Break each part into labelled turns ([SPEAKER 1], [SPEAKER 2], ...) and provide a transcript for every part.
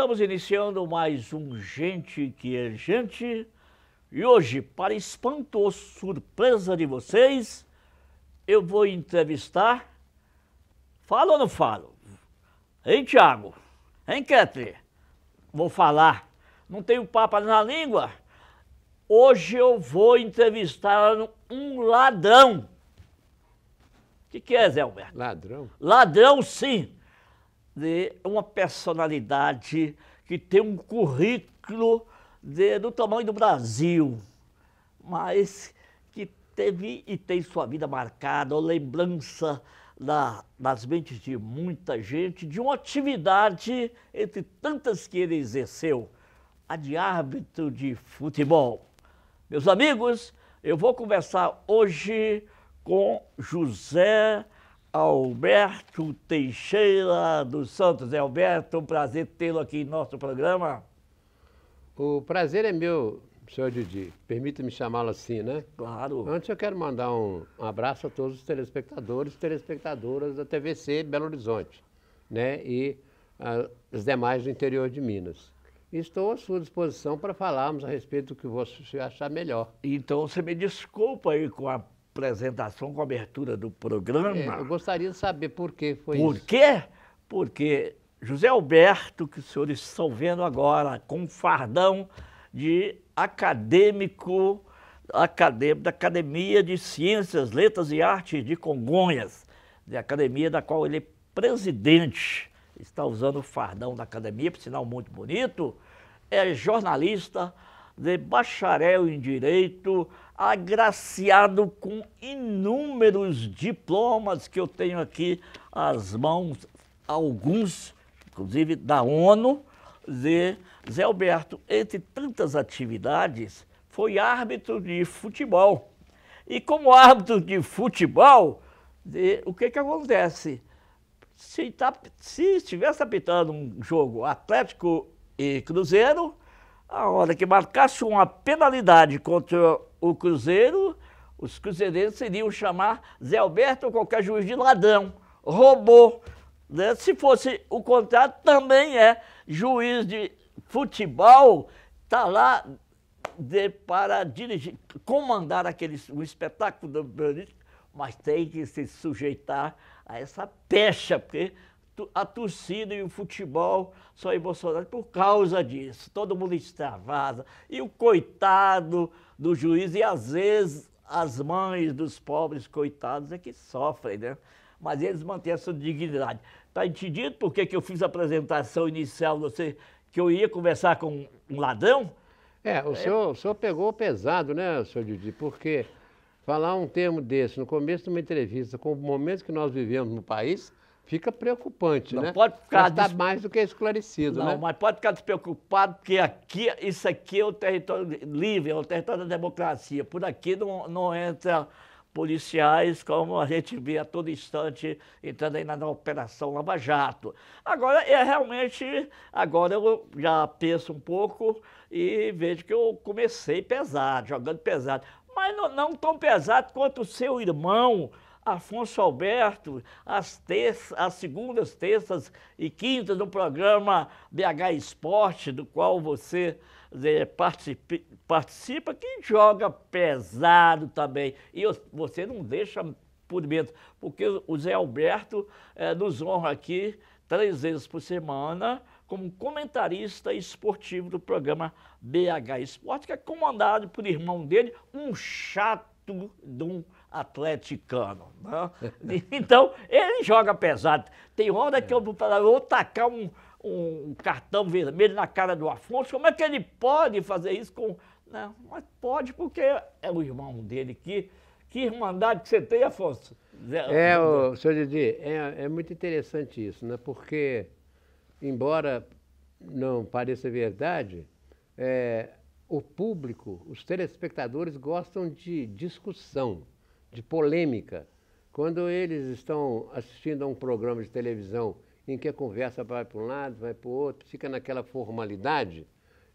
[SPEAKER 1] Estamos iniciando mais um Gente que é Gente. E hoje, para espanto ou surpresa de vocês, eu vou entrevistar. Falo ou não falo? Hein, Tiago? Hein, Ketri? Vou falar. Não tenho papo na língua? Hoje eu vou entrevistar um ladrão. O que, que é, Zé Alberto? Ladrão? Ladrão, sim de uma personalidade que tem um currículo de, do tamanho do Brasil, mas que teve e tem sua vida marcada, ou lembrança na, nas mentes de muita gente, de uma atividade entre tantas que ele exerceu, a de árbitro de futebol. Meus amigos, eu vou conversar hoje com José Alberto Teixeira dos Santos. É, Alberto, um prazer tê-lo aqui em nosso programa. O prazer é meu, senhor Didi.
[SPEAKER 2] Permita-me chamá-lo assim, né? Claro. Antes eu quero mandar um abraço a todos os telespectadores e telespectadoras da TVC Belo Horizonte, né? E ah, as os demais do interior de Minas. Estou à sua disposição para falarmos a respeito do que você achar melhor.
[SPEAKER 1] Então você me desculpa aí com a apresentação, abertura do é, programa. É, eu gostaria de saber por que foi por isso. Por quê? Porque José Alberto, que os senhores estão vendo agora, com fardão de acadêmico, acadêmico da Academia de Ciências, Letras e Artes de Congonhas, de né, academia da qual ele é presidente, está usando o fardão da academia, por sinal muito bonito, é jornalista, de bacharel em direito, agraciado com inúmeros diplomas que eu tenho aqui às mãos, alguns, inclusive da ONU, de Zé Alberto, entre tantas atividades, foi árbitro de futebol. E como árbitro de futebol, de, o que, que acontece? Se, tá, se estivesse apitando um jogo Atlético e Cruzeiro, a hora que marcasse uma penalidade contra o Cruzeiro, os cruzeirenses iriam chamar Zé Alberto ou qualquer juiz de ladrão, robô. Né? Se fosse o contrário, também é juiz de futebol, está lá de, para dirigir, comandar aquele um espetáculo do Brasil, mas tem que se sujeitar a essa pecha, porque a torcida e o futebol só em Bolsonaro por causa disso. Todo mundo extravasa. E o coitado do juiz, e às vezes as mães dos pobres coitados é que sofrem, né? Mas eles mantêm a sua dignidade. Está entendido por que, que eu fiz a apresentação inicial, você, que eu ia conversar com um ladrão? É, o, é. Senhor, o senhor pegou pesado,
[SPEAKER 2] né, senhor Didi? Porque falar um termo desse no começo de uma entrevista, com o momento que nós vivemos no país, fica preocupante, não né? Pode ficar des... mais do que é esclarecido, não, né?
[SPEAKER 1] Mas pode ficar despreocupado, porque aqui, isso aqui é o território livre, é o território da democracia. Por aqui não, não entra policiais, como a gente vê a todo instante entrando aí na, na Operação Lava Jato. Agora, é realmente, agora eu já penso um pouco e vejo que eu comecei pesado, jogando pesado. Mas não, não tão pesado quanto o seu irmão, Afonso Alberto, às, terças, segundas, terças e quintas, do programa BH Esporte, do qual você é, eh, participa, participa, que joga pesado também. E você não deixa por medo, porque o Zé Alberto é, nos honra aqui três vezes por semana como comentarista esportivo do programa BH Esporte, que é comandado por irmão dele, um chato de um atleticano. Né? Então, ele joga pesado. Tem hora que eu vou tacar um, um cartão vermelho na cara do Afonso. Como é que ele pode fazer isso com. Não, né? mas pode, porque é o irmão dele que. Que irmandade que você tem, Afonso? É, o,
[SPEAKER 2] senhor Didi, é, é muito interessante isso, né? Porque, embora não pareça verdade, é, o público, os telespectadores gostam de discussão de polêmica. Quando eles estão assistindo a um programa de televisão em que a conversa vai para um lado, vai para o outro, fica naquela formalidade,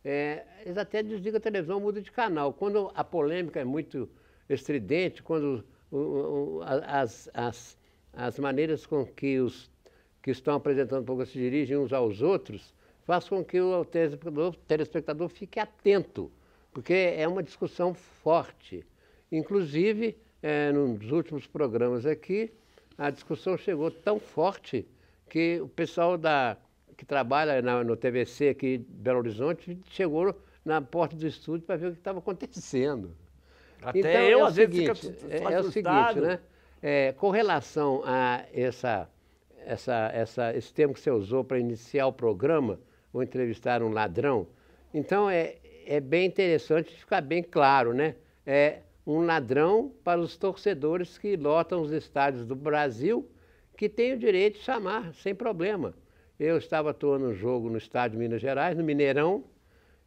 [SPEAKER 2] é, eles até desligam a televisão, mudam de canal. Quando a polêmica é muito estridente, quando o, o, as, as, as maneiras com que os que estão apresentando o programa se dirigem uns aos outros, faz com que o telespectador, telespectador fique atento, porque é uma discussão forte. Inclusive, é, num dos últimos programas aqui, a discussão chegou tão forte que o pessoal da, que trabalha na, no TVC aqui de Belo Horizonte chegou na porta do estúdio para ver o que estava acontecendo.
[SPEAKER 1] Até então, eu, é às seguinte, vezes, fica é, é o seguinte, né?
[SPEAKER 2] É, com relação a essa, essa, essa, esse termo que você usou para iniciar o programa, ou entrevistar um ladrão, então é, é bem interessante ficar bem claro, né? É, um ladrão para os torcedores que lotam os estádios do Brasil, que tem o direito de chamar, sem problema. Eu estava atuando um jogo no estádio de Minas Gerais, no Mineirão,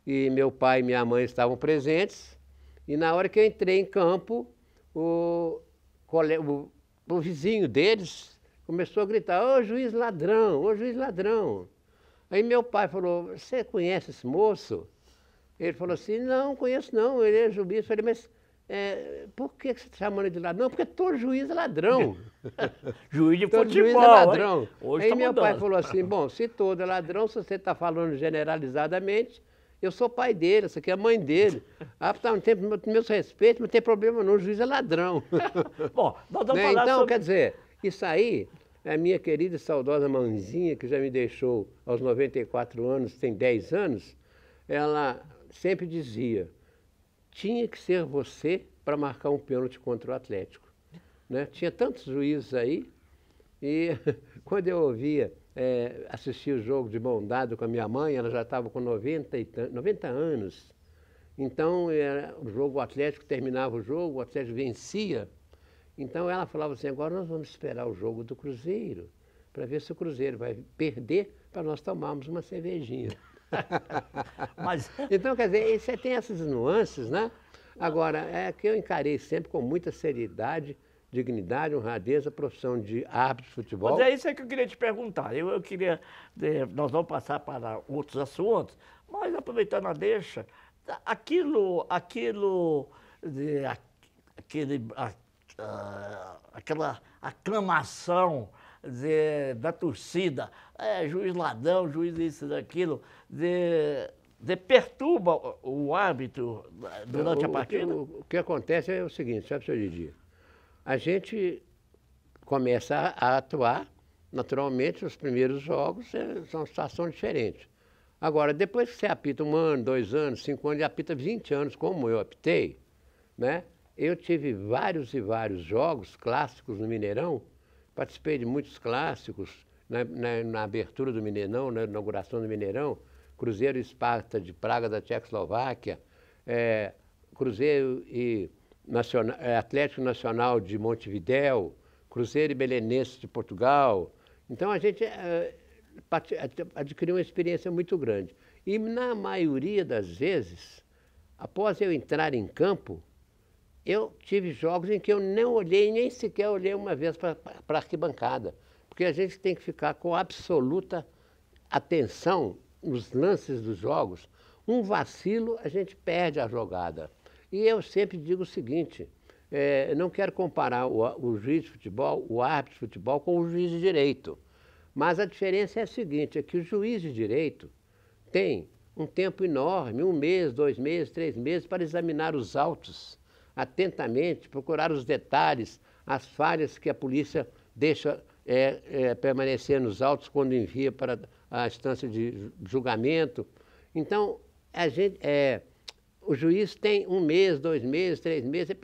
[SPEAKER 2] e meu pai e minha mãe estavam presentes. E na hora que eu entrei em campo, o, o, o vizinho deles começou a gritar: Ô juiz ladrão, ô juiz ladrão. Aí meu pai falou: Você conhece esse moço? Ele falou assim: Não, conheço não, ele é juiz. Eu falei: Mas é, por que você tá chama ele de ladrão? Não, porque todo juiz é ladrão.
[SPEAKER 1] juiz de todo futebol. Juiz é ladrão. Hoje Aí tá meu mudando. pai falou assim:
[SPEAKER 2] bom, se todo é ladrão, se você está falando generalizadamente, eu sou pai dele, essa aqui é a mãe dele. Ah, tá, não tem meus respeitos, não tem problema não, o juiz é ladrão. bom, nós vamos né? falar Então, sobre... quer dizer, isso aí é a minha querida e saudosa mãezinha, que já me deixou aos 94 anos, tem 10 anos, ela sempre dizia tinha que ser você para marcar um pênalti contra o Atlético. Né? Tinha tantos juízes aí, e quando eu ouvia, é, assistia o jogo de mão dado com a minha mãe, ela já estava com 90, e 90 anos. Então, era, o jogo o Atlético terminava o jogo, o Atlético vencia. Então ela falava assim, agora nós vamos esperar o jogo do Cruzeiro, para ver se o Cruzeiro vai perder para nós tomarmos uma cervejinha. Mas... Então, quer dizer, você é, tem essas nuances, né? Agora, é que eu encarei sempre com muita seriedade, dignidade, honradez a profissão de árbitro de futebol. Mas é isso
[SPEAKER 1] que eu queria te perguntar. Eu, eu queria. Nós vamos passar para outros assuntos, mas aproveitando a deixa, aquilo. aquilo aquele, aquela aclamação de da torcida, é, juiz ladrão, juiz isso, daquilo, de, de perturba o, hábito árbitro durante o, a partida? O,
[SPEAKER 2] o, que acontece é o seguinte, sabe, senhor Didi? A gente começa a atuar, naturalmente, os primeiros jogos é, são situações diferentes. Agora, depois que você apita um ano, dois anos, cinco anos, e apita 20 anos, como eu apitei, né? Eu tive vários e vários jogos clássicos no Mineirão Participei de muitos clássicos, na, né, na, né, na abertura do Mineirão, na inauguração do Mineirão, Cruzeiro e Esparta de Praga da Tchecoslováquia, é, Cruzeiro e Nacional, eh, Atlético Nacional de Montevidéu, Cruzeiro e Belenenses de Portugal. Então a gente é, adquiriu uma experiência muito grande. E na maioria das vezes, após eu entrar em campo, eu tive jogos em que eu não olhei, nem sequer olhei uma vez para a arquibancada, porque a gente tem que ficar com absoluta atenção nos lances dos jogos. Um vacilo, a gente perde a jogada. E eu sempre digo o seguinte: é, não quero comparar o, o, juiz de futebol, o árbitro de futebol, com o juiz de direito. Mas a diferença é a seguinte: é que o juiz de direito tem um tempo enorme, um mês, dois meses, três meses, para examinar os autos atentamente, procurar os detalhes, as falhas que a polícia deixa é, é, permanecer nos autos quando envia para a instância de julgamento. Então, a gente, é, o juiz tem um mês, dois meses, três meses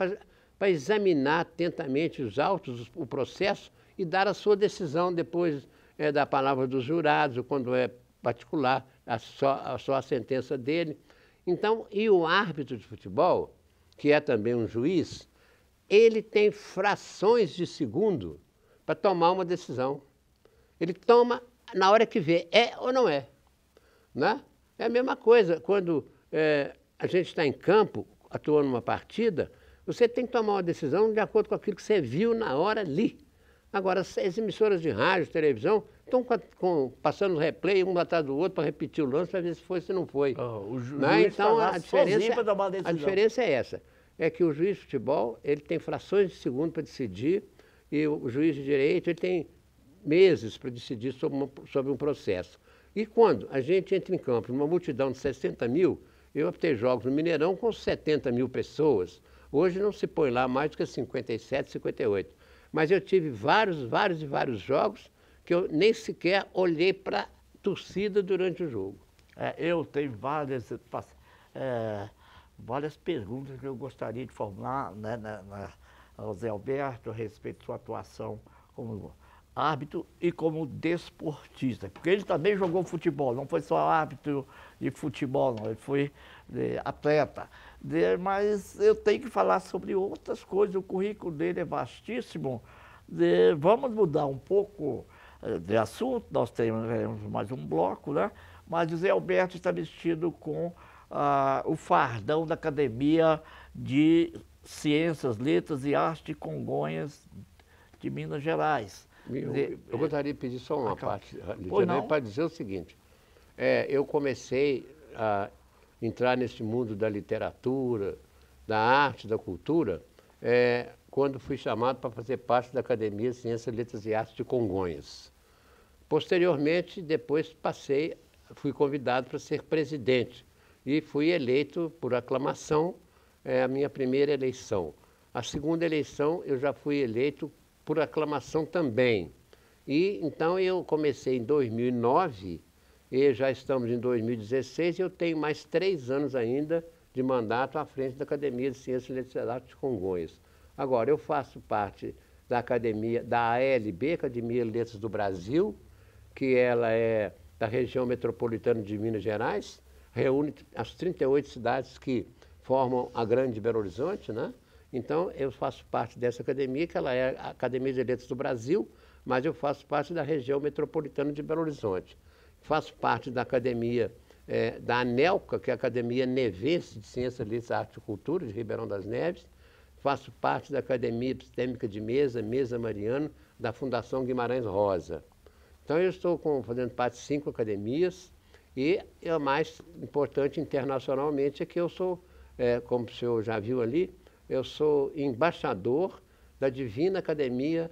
[SPEAKER 2] para examinar atentamente os autos, o processo e dar a sua decisão depois é, da palavra dos jurados, quando é particular, a só, a só a sentença dele. Então, e o árbitro de futebol, que é também um juiz, ele tem frações de segundo para tomar uma decisão. Ele toma na hora que vê, é ou não é. Né? É a mesma coisa quando é, a gente está em campo, atuando numa partida, você tem que tomar uma decisão de acordo com aquilo que você viu na hora ali. Agora, as emissoras de rádio, televisão, então, passando replay um atrás do outro para repetir o lance para ver se foi se não foi. Oh, né? Então, tá a diferença, a diferença é essa. É que o juiz de futebol ele tem frações de segundo para decidir e o juiz de direito ele tem meses para decidir sobre, uma, sobre um processo. E quando a gente entra em campo numa multidão de 60 mil, eu optei jogos no Mineirão com 70 mil pessoas. Hoje não se põe lá mais do que 57, 58. Mas eu tive vários, vários e vários jogos que eu nem sequer olhei para torcida durante o jogo.
[SPEAKER 1] É, eu tenho várias, é, várias perguntas que eu gostaria de formular né, na, na, ao Zé Alberto a respeito de sua atuação como árbitro e como desportista, porque ele também jogou futebol, não foi só árbitro de futebol, não, ele foi de, é, atleta. De, mas eu tenho que falar sobre outras coisas, o currículo dele é vastíssimo. De, vamos mudar um pouco de assunto, nós teremos mais um bloco, né? Mas o Zé Alberto está vestido com ah, o fardão da Academia de Ciências, Letras e Arte Congonhas de Minas Gerais. Eu, eu gostaria de pedir só uma ah, parte para dizer o seguinte. É, eu
[SPEAKER 2] comecei a entrar nesse mundo da literatura, da arte, da cultura, é, quando fui chamado para fazer parte da Academia Ciências, Letras e Artes de Congonhas. Posteriormente, depois passei, fui convidado para ser presidente e fui eleito por aclamação é, a minha primeira eleição. A segunda eleição eu já fui eleito por aclamação também. E então eu comecei em 2009 e já estamos em 2016 e eu tenho mais três anos ainda de mandato à frente da Academia de Ciências e Letras de Congonhas. Agora, eu faço parte da Academia, da ALB, Academia de Letras do Brasil, que ela é da região metropolitana de Minas Gerais, reúne as 38 cidades que formam a Grande Belo Horizonte, né? Então, eu faço parte dessa academia, que ela é a Academia de Letras do Brasil, mas eu faço parte da região metropolitana de Belo Horizonte. Faço parte da academia é, da ANELCA, que é a Academia Neves de Ciências, Letras, Arte e Cultura, de Ribeirão das Neves. Faço parte da Academia Epistêmica de Mesa, Mesa Mariano, da Fundação Guimarães Rosa. Então, eu estou com, fazendo parte de cinco academias e a é mais importante internacionalmente é que eu sou, é, como o senhor já viu ali, eu sou embaixador da Divina Academia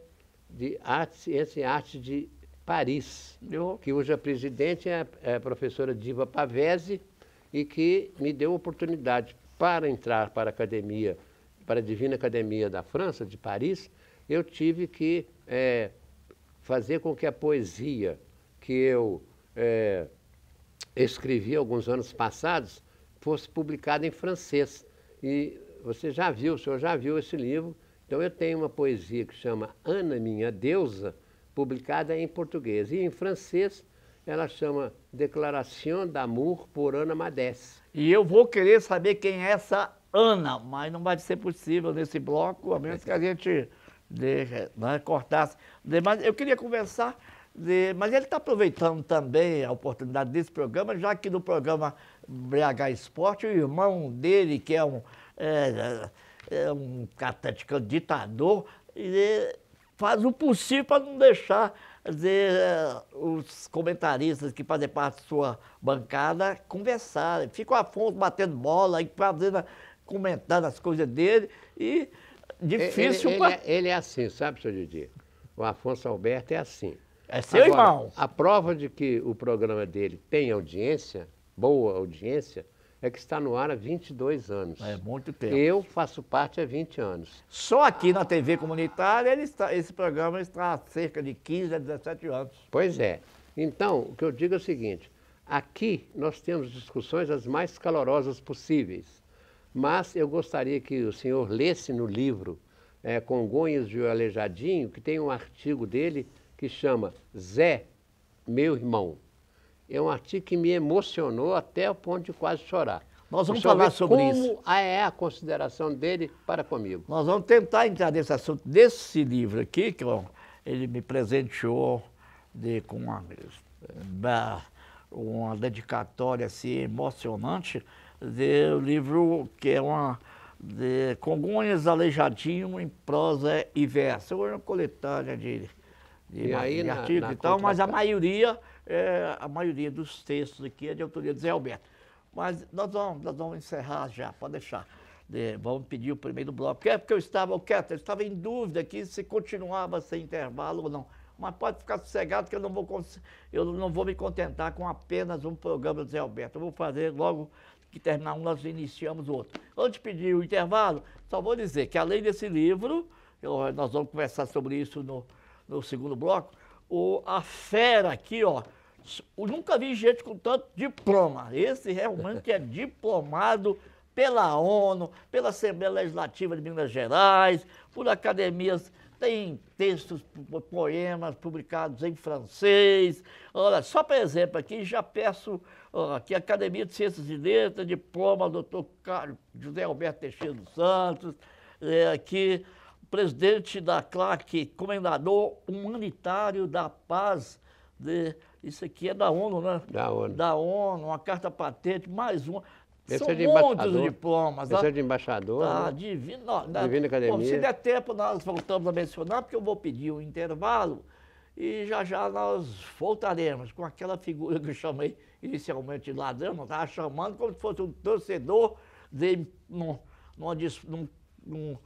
[SPEAKER 2] de Artes, Ciência e Arte de Paris, eu... que é a presidente é a professora Diva Pavese e que me deu oportunidade para entrar para a academia, para a Divina Academia da França, de Paris, eu tive que é, fazer com que a poesia que eu é, escrevi alguns anos passados fosse publicada em francês. E você já viu, o senhor já viu esse livro. Então eu tenho uma poesia que chama Ana Minha Deusa, publicada em português. E em francês ela chama Declaração
[SPEAKER 1] d'Amour por Ana Madès. E eu vou querer saber quem é essa Ana, mas não vai ser possível nesse bloco, a menos que a gente de, né, cortar. De, mas eu queria conversar, de, mas ele está aproveitando também a oportunidade desse programa, já que no programa BH Esporte, o irmão dele, que é um, é, é, é um cateticano ditador, ele faz o possível para não deixar é, os comentaristas que fazem parte da sua bancada conversarem. Fica o Afonso batendo bola, fazendo, comentando as coisas dele e difícil ele, pra... ele,
[SPEAKER 2] é, ele, é, assim, sabe, senhor Didi? O Afonso Alberto é assim. É seu Agora, irmão. A prova de que o programa dele tem audiência, boa audiência, é que está no ar há 22 anos. É muito tempo. Eu faço parte há 20 anos. Só aqui na TV comunitária está, esse programa está há cerca de 15 a 17 anos. Pois é. Então, o que eu digo é o seguinte: aqui nós temos discussões as mais calorosas possíveis. Mas eu gostaria que o senhor lesse no livro é, Congonhas de Alejadinho, que tem um artigo dele que chama Zé, meu irmão. É um artigo que me emocionou até o ponto de quase chorar. Nós vamos falar sobre como isso. Como ah, é a consideração dele para comigo?
[SPEAKER 1] Nós vamos tentar entrar nesse assunto, nesse livro aqui, que ó, ele me presenteou de, com uma, eh, uma dedicatória assim, emocionante de um livro que é uma de Congonhas Aleijadinho em prosa e verso. Hoje é uma coletânea de, de, e de artigos e tal, mas a maioria, é, a maioria dos textos aqui é de autoria de Zé Alberto. Mas nós vamos, nós vamos encerrar já, pode deixar. De, vamos pedir o primeiro bloco, porque é porque eu estava quieto, eu estava em dúvida aqui se continuava sem intervalo ou não. Mas pode ficar sossegado que eu não vou, eu não vou me contentar com apenas um programa do Zé Alberto. Eu vou fazer logo que terminar um, nós iniciamos o outro. Antes de pedir o intervalo, só vou dizer que além desse livro, eu, eh, nós vamos conversar sobre isso no, no segundo bloco, o, a fera aqui, ó, eu nunca vi gente com tanto diploma. Esse realmente é diplomado pela ONU, pela Assembleia Legislativa de Minas Gerais, por academias tem textos, poemas publicados em francês. Olha, só por exemplo, aqui já peço ó, aqui a Academia de Ciências e Letras, diploma do doutor Carlos José Alberto Teixeira dos Santos, é, aqui presidente da CLAC, comendador humanitário da paz de, isso aqui é da ONU, né? Da ONU. Da ONU, uma carta patente, mais uma. Esse São de muitos diplomas. Esse de embaixador. Ah, né? divino, não, né? Divina Academia. Bom, se der tempo, nós voltamos a mencionar, porque eu vou pedir um intervalo e já já nós voltaremos com aquela figura que eu chamei inicialmente de ladrão, mas estava tá? chamando como se fosse um torcedor de num, num, num,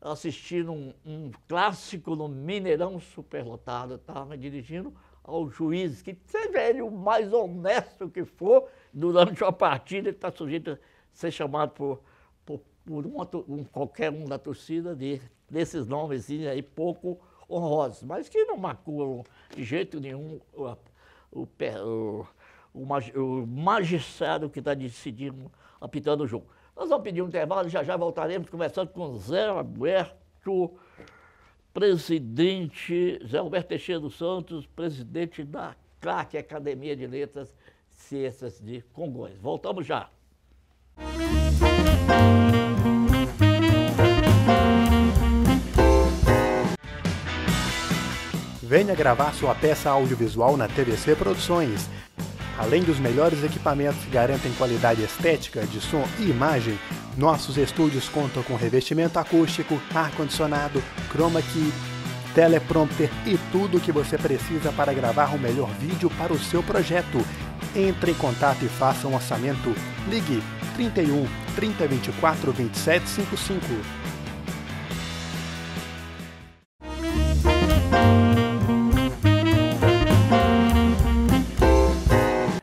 [SPEAKER 1] assistindo um, um, clássico no Mineirão superlotado, estava dirigindo ao juiz, que seja ele o mais honesto que for, durante uma partida, ele está sujeito a ser chamado por, por, por uma, um, qualquer um da torcida de, desses nomes aí pouco honrosos, mas que não maculam de jeito nenhum o, o, o, o magistrado que está decidindo, apitando o jogo. Nós vamos pedir um intervalo e já já voltaremos conversando com Zé Alberto, presidente, Zé Alberto Teixeira dos Santos, presidente da CAC, Academia de Letras Cestas de Congonhas. Voltamos já.
[SPEAKER 2] Venha gravar sua peça audiovisual na TVC Produções. Além dos melhores equipamentos que garantem qualidade estética de som e imagem, nossos estúdios contam com revestimento acústico, ar-condicionado, chroma key, teleprompter e tudo o que você precisa para gravar o melhor vídeo para o seu projeto. Entre em contato e faça um orçamento. Ligue 31 30 24 27 55.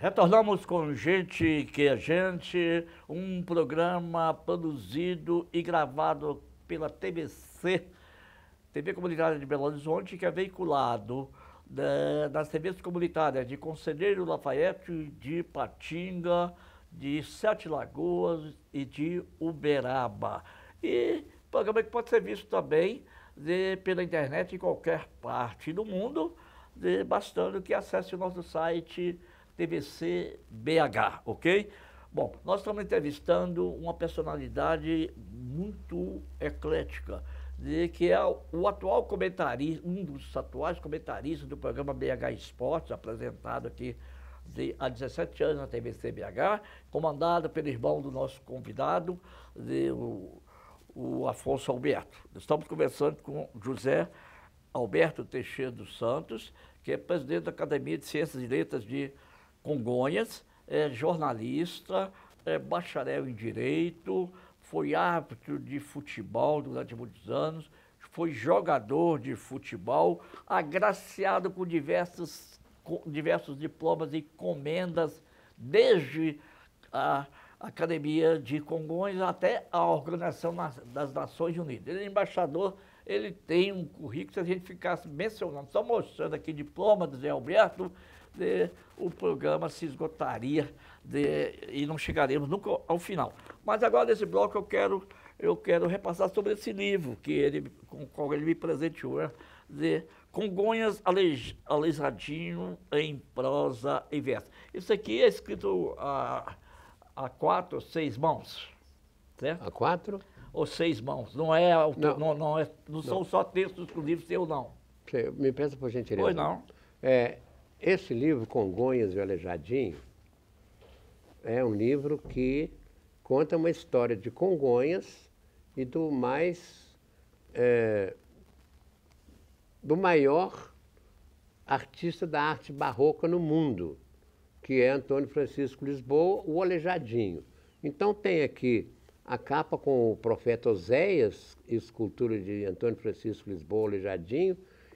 [SPEAKER 1] Retornamos com Gente que é Gente, um programa produzido e gravado pela TBC, TV Comunitária de Belo Horizonte, que é veiculado da, das TVs comunitárias de Conselheiro Lafayette, de Patinga, de Sete Lagoas e de Uberaba. E programa que pode ser visto também de, pela internet em qualquer parte do mundo, de, bastando que acesse o nosso site TVCBH, ok? Bom, nós estamos entrevistando uma personalidade muito eclética, de que é o atual comentarista, um dos atuais comentaristas do programa BH Esportes, apresentado aqui de, há 17 anos na TV CBH, comandado pelo irmão do nosso convidado, de, o, o Afonso Alberto. Estamos conversando com José Alberto Teixeira dos Santos, que é presidente da Academia de Ciências e Letras de Congonhas, é jornalista, é bacharel em direito, foi árbitro de futebol durante muitos anos, foi jogador de futebol, agraciado com diversos, com diversos diplomas e comendas, desde a Academia de Congonhas até a Organização das Nações Unidas. Ele é embaixador, ele tem um currículo, se a gente ficasse mencionando, só mostrando aqui diploma do Zé Alberto, de, o programa se esgotaria de, e não chegaremos nunca ao final. Mas agora, nesse bloco, eu quero, eu quero repassar sobre esse livro que ele, com o qual ele me presenteou, né? de Congonhas Alej, em prosa e verso. Isso aqui é escrito a, a quatro ou seis mãos, certo? A quatro? Ou seis mãos. Não é, não. Não, não, é, não, não. são só textos que o livro seu, não.
[SPEAKER 2] Me peça por gentileza. Pois não. É, esse livro, Congonhas e o Aleijadinho, é um livro que conta uma história de Congonhas e do mais. É, do maior artista da arte barroca no mundo, que é Antônio Francisco Lisboa, o Alejadinho. Então tem aqui a capa com o profeta Oséias, escultura de Antônio Francisco Lisboa, Alejadinho,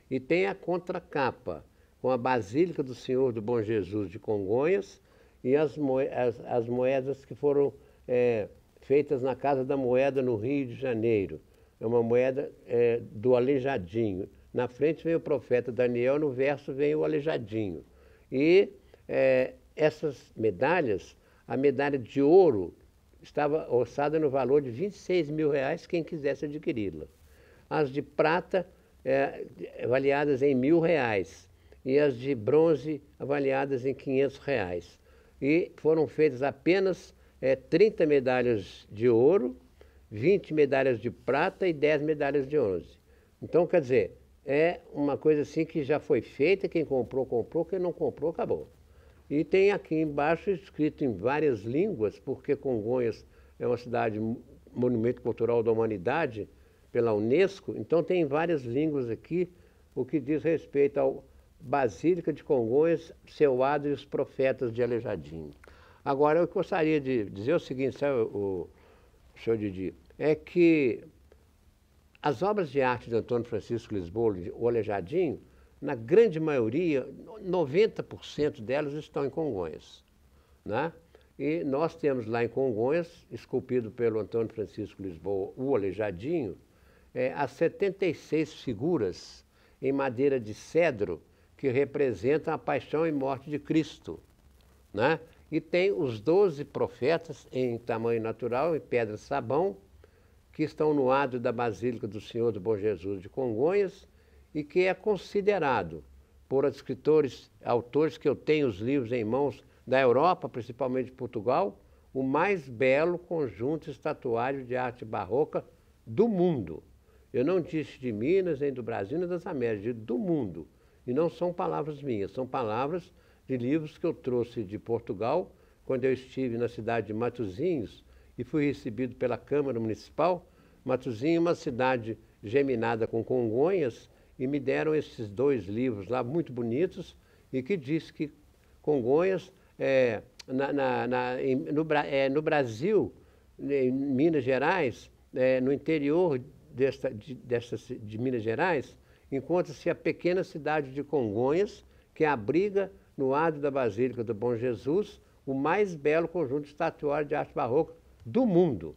[SPEAKER 2] e tem a contracapa com a Basílica do Senhor do Bom Jesus de Congonhas e as, moedas, as, as moedas que foram é, feitas na Casa da Moeda no Rio de Janeiro. É uma moeda é, do Aleijadinho. Na frente vem o profeta Daniel, no verso vem o Aleijadinho. E é, essas medalhas, a medalha de ouro estava orçada no valor de 26 mil reais quem quisesse adquiri-la. As de prata, é, avaliadas em mil reais e as de bronze avaliadas em 500 reais. E foram feitas apenas é, eh, 30 medalhas de ouro, 20 medalhas de prata e 10 medalhas de bronze. Então, quer dizer, é uma coisa assim que já foi feita, quem comprou, comprou, quem não comprou, acabou. E tem aqui embaixo escrito em várias línguas, porque Congonhas é uma cidade monumento cultural da humanidade pela Unesco, então tem várias línguas aqui o que diz respeito ao Basílica de Congonhas, seu adro e os profetas de Alejadinho. Agora, eu gostaria de dizer o seguinte, sabe, o, o senhor Didi, é que as obras de arte de Antônio Francisco Lisboa, o Alejadinho, na grande maioria, 90% delas estão em Congonhas. Né? E nós temos lá em Congonhas, esculpido pelo Antônio Francisco Lisboa, o Alejadinho, é, as 76 figuras em madeira de cedro, que representam a paixão e morte de Cristo. Né? E tem os doze profetas em tamanho natural, em pedra sabão, que estão no adro da Basílica do Senhor do Bom Jesus de Congonhas e que é considerado por escritores, autores que eu tenho os livros em mãos da Europa, principalmente de Portugal, o mais belo conjunto estatuário de arte barroca do mundo. Eu não disse de Minas, nem do Brasil, nem das Américas, do mundo. E não são palavras minhas, são palavras de livros que eu trouxe de Portugal, quando eu estive na cidade de Matozinhos e fui recebido pela Câmara Municipal. Matozinhos é uma cidade geminada com Congonhas e me deram esses dois livros lá, muito bonitos, e que diz que Congonhas, é, na, na, na, em, no, é, no, Brasil, em Minas Gerais, é, no interior desta, de, desta, de Minas Gerais, encontra-se a pequena cidade de Congonhas, que é abriga, no lado da Basílica do Bom Jesus, o mais belo conjunto estatuário de arte barroca do mundo.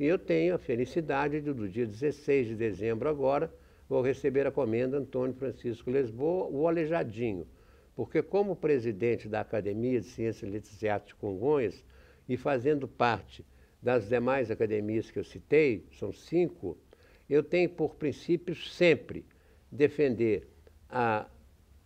[SPEAKER 2] E eu tenho a felicidade de, do dia 16 de dezembro agora, vou receber a comenda Antônio Francisco Lisboa, o Alejadinho, porque como presidente da Academia de Ciências Letras e Artes de Congonhas e fazendo parte das demais academias que eu citei, são cinco, eu tenho por princípio sempre defender a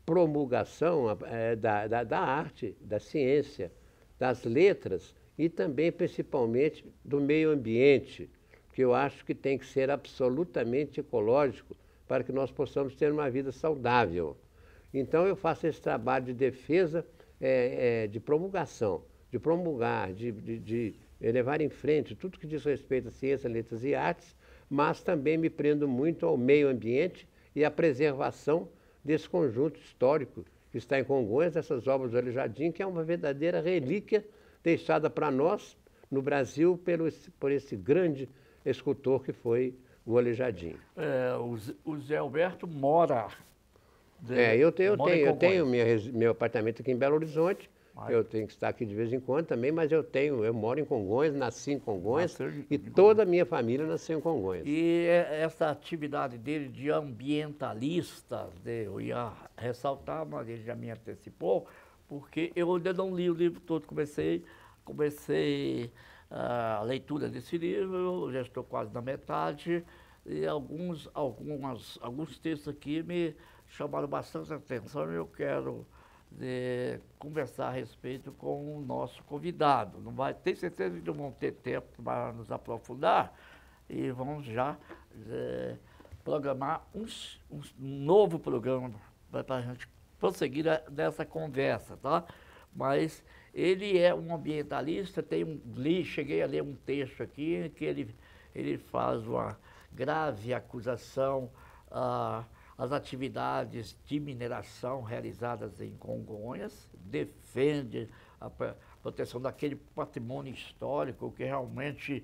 [SPEAKER 2] promulgação é, da, da, da arte, da ciência, das letras e também, principalmente, do meio ambiente, que eu acho que tem que ser absolutamente ecológico para que nós possamos ter uma vida saudável. Então, eu faço esse trabalho de defesa, é, é, de promulgação, de promulgar, de, de, de levar em frente tudo que diz respeito à ciência, letras e artes, mas também me prendo muito ao meio ambiente e a preservação desse conjunto histórico que está em Congonhas, dessas obras do Aleijadinho, que é uma verdadeira relíquia deixada para nós, no Brasil, pelo, por esse grande escultor que foi o Aleijadinho.
[SPEAKER 1] É, o Zé Alberto mora. De, é, eu tenho, eu tenho, eu tenho
[SPEAKER 2] minha, meu apartamento aqui em Belo Horizonte eu tenho que estar aqui de vez em quando também, mas eu tenho, eu moro em Congonhas, nasci em Congonhas de... e toda a minha família nasceu em Congonhas.
[SPEAKER 1] E é, essa atividade dele de ambientalista, eu ia ressaltar, mas ele já me antecipou, porque eu ainda não li o livro todo, comecei, comecei ah, a leitura desse livro, já estou quase na metade, e alguns, algumas, alguns textos aqui me chamaram bastante atenção e eu quero é, conversar a respeito com o nosso convidado. Não vai, tenho certeza que não vão ter tempo para nos aprofundar e vamos já é, programar uns, uns, um novo programa para a gente prosseguir a, nessa conversa, tá? Mas ele é um ambientalista, tem um, li, cheguei a ler um texto aqui que ele, ele faz uma grave acusação a... Uh, as atividades de mineração realizadas em Congonhas, defende a proteção daquele patrimônio histórico que é realmente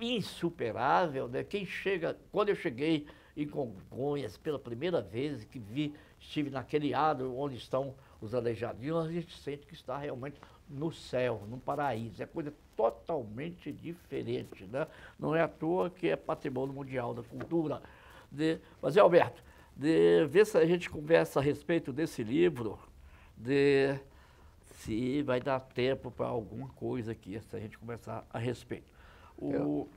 [SPEAKER 1] insuperável, né? Quem chega, quando eu cheguei em Congonhas pela primeira vez que vi, estive naquele adro onde estão os aleijadinhos, a gente sente que está realmente no céu, no paraíso. É coisa totalmente diferente, né? Não é à toa que é patrimônio mundial da cultura. De... Né? Mas, é, Alberto, de ver se a gente conversa a respeito desse livro, de se vai dar tempo para alguma coisa aqui, se a gente conversar a respeito. O,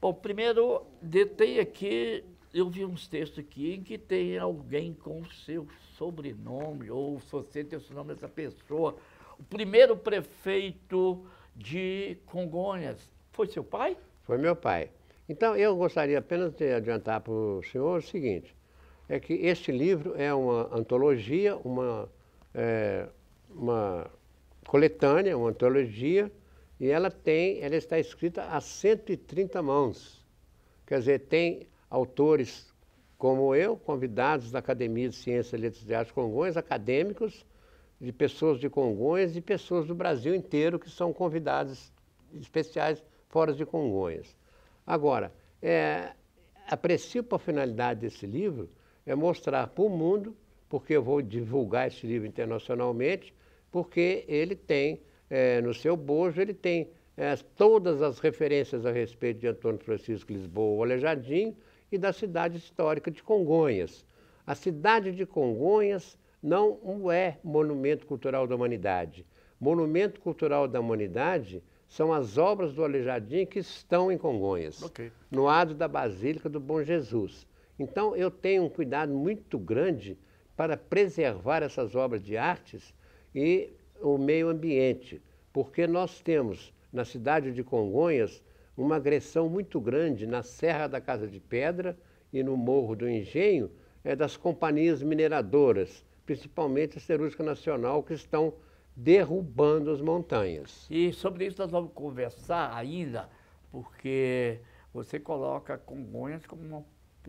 [SPEAKER 1] bom, primeiro, detei tem aqui, eu vi uns textos aqui em que tem alguém com seu sobrenome, ou se você tem o nome dessa pessoa. O primeiro prefeito de Congonhas, foi seu pai? Foi meu pai. Então, eu gostaria
[SPEAKER 2] apenas de adiantar para o senhor o seguinte: é que este livro é uma antologia, uma, é, uma coletânea, uma antologia, e ela tem, ela está escrita a 130 mãos. Quer dizer, tem autores como eu, convidados da Academia de Ciências, Letras e Artes Congonhas, acadêmicos, de pessoas de Congonhas e pessoas do Brasil inteiro que são convidados especiais fora de Congonhas. Agora, é, a finalidade desse livro é mostrar para o mundo, porque eu vou divulgar esse livro internacionalmente, porque ele tem, é, no seu bojo, ele tem é, todas as referências a respeito de Antônio Francisco Lisboa Alejadinho e da cidade histórica de Congonhas. A cidade de Congonhas não é monumento cultural da humanidade. Monumento cultural da humanidade são as obras do Alejadinho que estão em Congonhas, okay. no lado da Basílica do Bom Jesus. Então, eu tenho um cuidado muito grande para preservar essas obras de artes e o meio ambiente, porque nós temos na cidade de Congonhas uma agressão muito grande na Serra da Casa de Pedra e no Morro do Engenho é das companhias mineradoras, principalmente a Cerúrgica Nacional, que estão derrubando as montanhas.
[SPEAKER 1] E sobre isso nós vamos conversar ainda, porque você coloca Congonhas como uma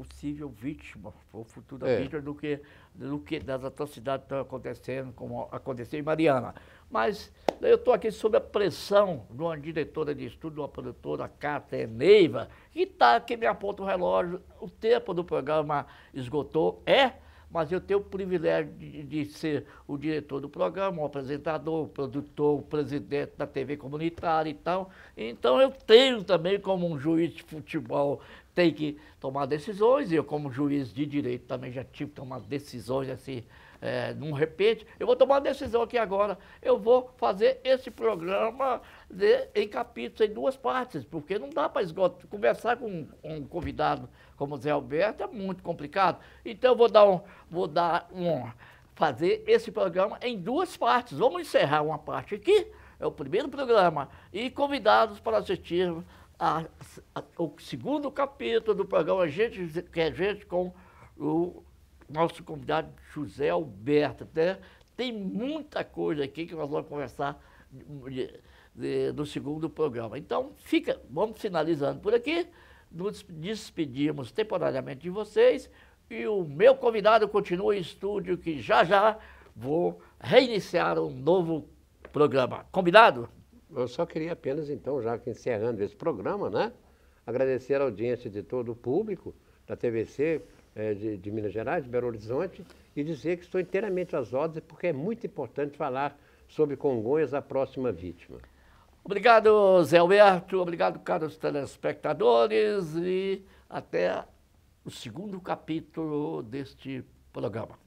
[SPEAKER 1] possível vítima, ou futura é. vítima do que, do que das atrocidades que estão acontecendo, como aconteceu em Mariana. Mas eu estou aqui sob a pressão de uma diretora de estudo, de uma produtora, Cátia é Neiva, que está aqui me aponta o relógio, o tempo do programa esgotou, é mas eu tenho o privilégio de, de ser o diretor do programa, o apresentador, o produtor, o presidente da TV comunitária e tal. Então eu tenho também, como um juiz de futebol, tem que tomar decisões, eu, como juiz de direito, também já tive que tomar decisões assim. É, não repete, eu vou tomar uma decisão aqui agora. Eu vou fazer esse programa de, em capítulos, em duas partes, porque não dá para conversar com um convidado como Zé Alberto, é muito complicado. Então, eu vou dar um. Vou dar um fazer esse programa em duas partes. Vamos encerrar uma parte aqui, é o primeiro programa, e convidados para assistir a, a, o segundo capítulo do programa Gente que é Gente com o nosso convidado José Alberto. Né? Tem muita coisa aqui que nós vamos conversar de, de, do segundo programa. Então, fica, vamos finalizando por aqui nos despedimos temporariamente de vocês e o meu convidado continua em estúdio que já já vou reiniciar um novo programa. Combinado?
[SPEAKER 2] Eu só queria apenas, então, já que encerrando esse programa, né? Agradecer a audiência de todo o público da TVC eh, de, de, Minas Gerais, de Belo Horizonte, e dizer que estou inteiramente às ordens, porque é muito importante falar sobre Congonhas, a próxima vítima.
[SPEAKER 1] Obrigado, Zé Alberto. Obrigado, caros telespectadores. E até o segundo capítulo deste programa.